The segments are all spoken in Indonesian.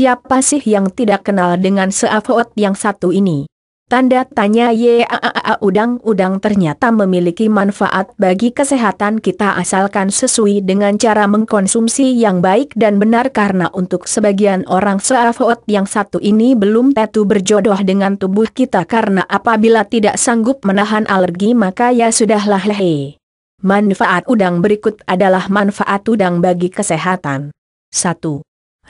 Siapa sih yang tidak kenal dengan Seafot yang satu ini? Tanda tanya YAAA udang-udang ternyata memiliki manfaat bagi kesehatan kita asalkan sesuai dengan cara mengkonsumsi yang baik dan benar karena untuk sebagian orang seafot yang satu ini belum tentu berjodoh dengan tubuh kita karena apabila tidak sanggup menahan alergi maka ya sudahlah lehe. Manfaat udang berikut adalah manfaat udang bagi kesehatan. 1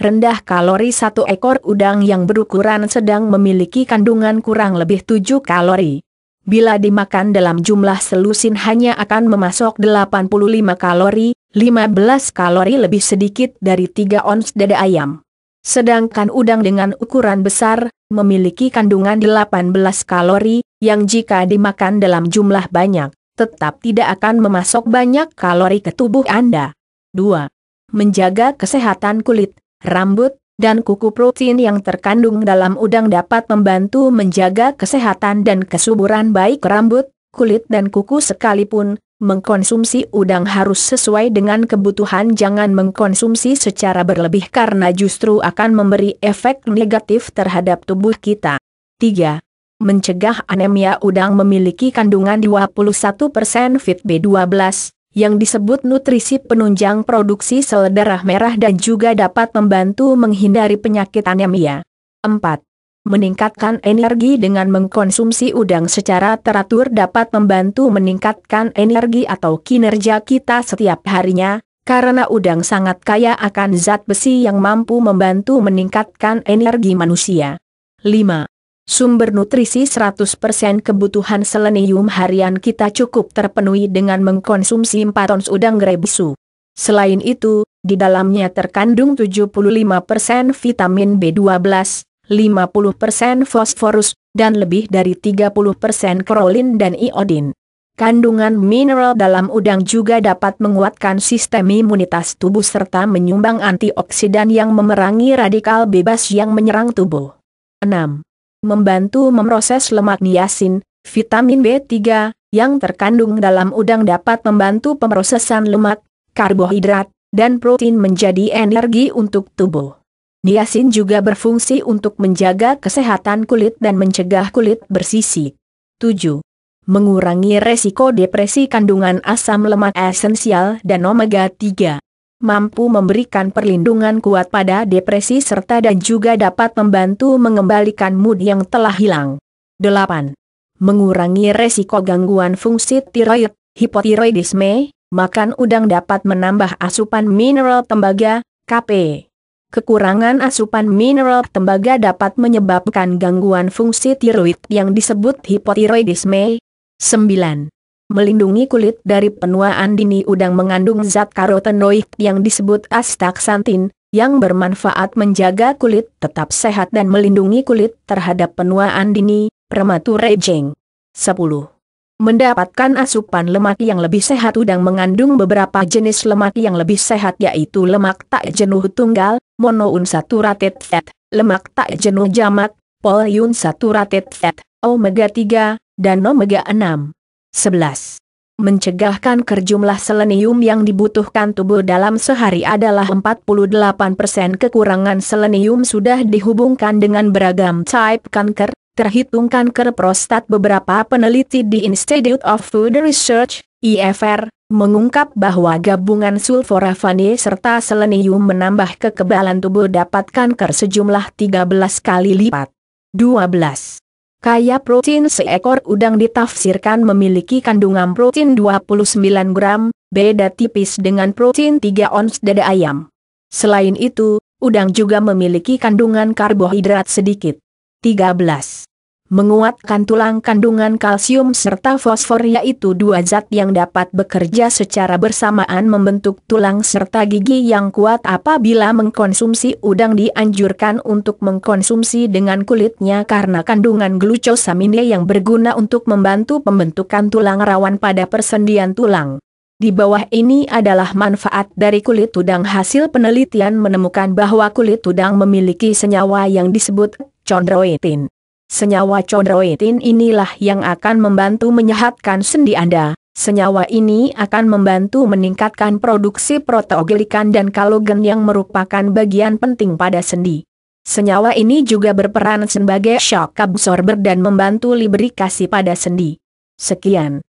rendah kalori satu ekor udang yang berukuran sedang memiliki kandungan kurang lebih 7 kalori. Bila dimakan dalam jumlah selusin hanya akan memasok 85 kalori, 15 kalori lebih sedikit dari 3 ons dada ayam. Sedangkan udang dengan ukuran besar, memiliki kandungan 18 kalori, yang jika dimakan dalam jumlah banyak, tetap tidak akan memasok banyak kalori ke tubuh Anda. 2. Menjaga kesehatan kulit rambut, dan kuku protein yang terkandung dalam udang dapat membantu menjaga kesehatan dan kesuburan baik rambut, kulit dan kuku sekalipun, mengkonsumsi udang harus sesuai dengan kebutuhan jangan mengkonsumsi secara berlebih karena justru akan memberi efek negatif terhadap tubuh kita. 3. Mencegah anemia udang memiliki kandungan 21% fit B12, yang disebut nutrisi penunjang produksi sel darah merah dan juga dapat membantu menghindari penyakit anemia. 4. Meningkatkan energi dengan mengkonsumsi udang secara teratur dapat membantu meningkatkan energi atau kinerja kita setiap harinya, karena udang sangat kaya akan zat besi yang mampu membantu meningkatkan energi manusia. 5 sumber nutrisi 100% kebutuhan selenium harian kita cukup terpenuhi dengan mengkonsumsi 4 ons udang grebisu. Selain itu, di dalamnya terkandung 75% vitamin B12, 50% fosforus, dan lebih dari 30% krolin dan iodin. Kandungan mineral dalam udang juga dapat menguatkan sistem imunitas tubuh serta menyumbang antioksidan yang memerangi radikal bebas yang menyerang tubuh. 6 membantu memproses lemak niasin, vitamin B3, yang terkandung dalam udang dapat membantu pemrosesan lemak, karbohidrat, dan protein menjadi energi untuk tubuh. Niasin juga berfungsi untuk menjaga kesehatan kulit dan mencegah kulit bersisik. 7. Mengurangi resiko depresi kandungan asam lemak esensial dan omega 3 mampu memberikan perlindungan kuat pada depresi serta dan juga dapat membantu mengembalikan mood yang telah hilang. 8. Mengurangi resiko gangguan fungsi tiroid, hipotiroidisme, makan udang dapat menambah asupan mineral tembaga, KP. Kekurangan asupan mineral tembaga dapat menyebabkan gangguan fungsi tiroid yang disebut hipotiroidisme. 9 melindungi kulit dari penuaan dini udang mengandung zat karotenoid yang disebut astaxantin, yang bermanfaat menjaga kulit tetap sehat dan melindungi kulit terhadap penuaan dini, prematur aging. 10. Mendapatkan asupan lemak yang lebih sehat udang mengandung beberapa jenis lemak yang lebih sehat yaitu lemak tak jenuh tunggal, monounsaturated fat, lemak tak jenuh jamak, polyunsaturated fat, omega 3, dan omega 6. 11. Mencegahkan kerjumlah selenium yang dibutuhkan tubuh dalam sehari adalah 48% kekurangan selenium sudah dihubungkan dengan beragam type kanker, terhitung kanker prostat beberapa peneliti di Institute of Food Research, IFR, mengungkap bahwa gabungan sulforafane serta selenium menambah kekebalan tubuh dapat kanker sejumlah 13 kali lipat. 12. Kaya protein seekor udang ditafsirkan memiliki kandungan protein 29 gram, beda tipis dengan protein 3 ons dada ayam. Selain itu, udang juga memiliki kandungan karbohidrat sedikit. 13 menguatkan tulang kandungan kalsium serta fosfor yaitu dua zat yang dapat bekerja secara bersamaan membentuk tulang serta gigi yang kuat apabila mengkonsumsi udang dianjurkan untuk mengkonsumsi dengan kulitnya karena kandungan glucosamine yang berguna untuk membantu pembentukan tulang rawan pada persendian tulang. Di bawah ini adalah manfaat dari kulit udang hasil penelitian menemukan bahwa kulit udang memiliki senyawa yang disebut chondroitin. Senyawa chondroitin inilah yang akan membantu menyehatkan sendi Anda. Senyawa ini akan membantu meningkatkan produksi proteoglikan dan kalogen yang merupakan bagian penting pada sendi. Senyawa ini juga berperan sebagai shock absorber dan membantu lubrikasi pada sendi. Sekian.